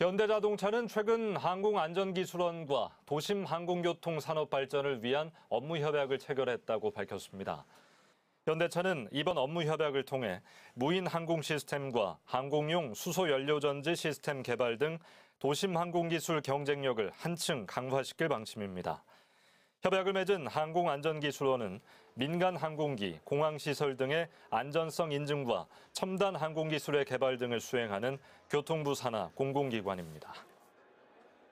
현대자동차는 최근 항공안전기술원과 도심 항공교통 산업 발전을 위한 업무 협약을 체결했다고 밝혔습니다. 현대차는 이번 업무 협약을 통해 무인 항공 시스템과 항공용 수소 연료 전지 시스템 개발 등 도심 항공 기술 경쟁력을 한층 강화시킬 방침입니다. 협약을 맺은 항공안전기술원은 민간 항공기, 공항시설 등의 안전성 인증과 첨단 항공기술의 개발 등을 수행하는 교통부 산하 공공기관입니다.